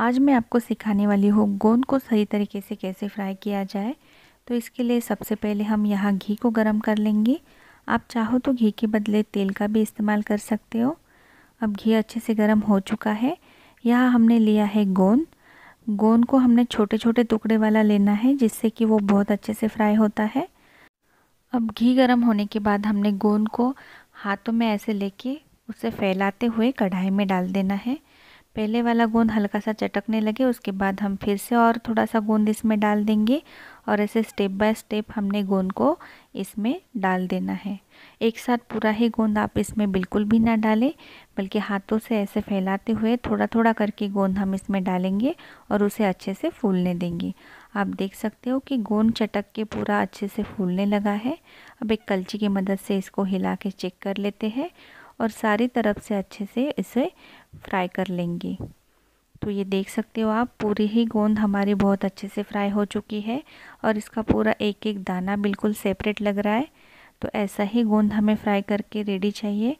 आज मैं आपको सिखाने वाली हूँ गोंद को सही तरीके से कैसे फ्राई किया जाए तो इसके लिए सबसे पहले हम यहाँ घी को गर्म कर लेंगे आप चाहो तो घी के बदले तेल का भी इस्तेमाल कर सकते हो अब घी अच्छे से गर्म हो चुका है यहाँ हमने लिया है गोंद गोंद को हमने छोटे छोटे टुकड़े वाला लेना है जिससे कि वो बहुत अच्छे से फ्राई होता है अब घी गर्म होने के बाद हमने गोंद को हाथों में ऐसे लेके उसे फैलाते हुए कढ़ाई में डाल देना है पहले वाला गोंद हल्का सा चटकने लगे उसके बाद हम फिर से और थोड़ा सा गोंद इसमें डाल देंगे और ऐसे स्टेप बाय स्टेप हमने गोंद को इसमें डाल देना है एक साथ पूरा ही गोंद आप इसमें बिल्कुल भी ना डालें बल्कि हाथों से ऐसे फैलाते हुए थोड़ा थोड़ा करके गोंद हम इसमें डालेंगे और उसे अच्छे से फूलने देंगे आप देख सकते हो कि गोंद चटक के पूरा अच्छे से फूलने लगा है अब एक कलची की मदद से इसको हिला के चेक कर लेते हैं और सारी तरफ से अच्छे से इसे फ्राई कर लेंगे तो ये देख सकते हो आप पूरी ही गोंद हमारी बहुत अच्छे से फ्राई हो चुकी है और इसका पूरा एक एक दाना बिल्कुल सेपरेट लग रहा है तो ऐसा ही गोंद हमें फ्राई करके रेडी चाहिए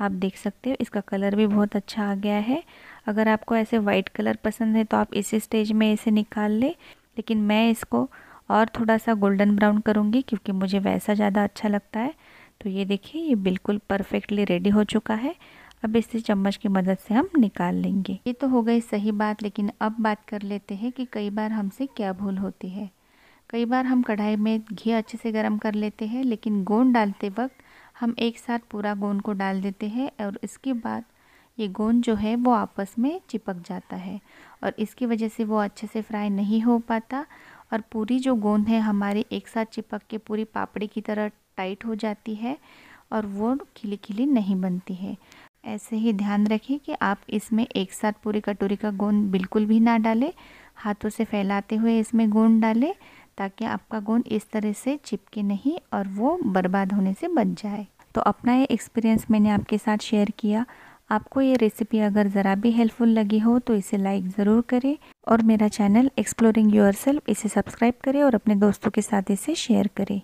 आप देख सकते हो इसका कलर भी बहुत अच्छा आ गया है अगर आपको ऐसे वाइट कलर पसंद है तो आप इसी स्टेज में इसे निकाल लें लेकिन मैं इसको और थोड़ा सा गोल्डन ब्राउन करूँगी क्योंकि मुझे वैसा ज़्यादा अच्छा लगता है तो ये देखिए ये बिल्कुल परफेक्टली रेडी हो चुका है अब इसे चम्मच की मदद से हम निकाल लेंगे ये तो हो गई सही बात लेकिन अब बात कर लेते हैं कि कई बार हमसे क्या भूल होती है कई बार हम कढ़ाई में घी अच्छे से गर्म कर लेते हैं लेकिन गोंद डालते वक्त हम एक साथ पूरा गोंद को डाल देते हैं और इसके बाद ये गोंद जो है वो आपस में चिपक जाता है और इसकी वजह से वो अच्छे से फ्राई नहीं हो पाता और पूरी जो गोंद है हमारे एक साथ चिपक के पूरी पापड़ी की तरह टाइट हो जाती है और वो खिली खिली नहीं बनती है ऐसे ही ध्यान रखें कि आप इसमें एक साथ पूरी कटोरी का गोंद बिल्कुल भी ना डालें हाथों से फैलाते हुए इसमें गोंद डालें ताकि आपका गोंद इस तरह से चिपके नहीं और वो बर्बाद होने से बच जाए तो अपना ये एक्सपीरियंस मैंने आपके साथ शेयर किया आपको ये रेसिपी अगर ज़रा भी हेल्पफुल लगी हो तो इसे लाइक ज़रूर करें और मेरा चैनल एक्सप्लोरिंग योर इसे सब्सक्राइब करें और अपने दोस्तों के साथ इसे शेयर करें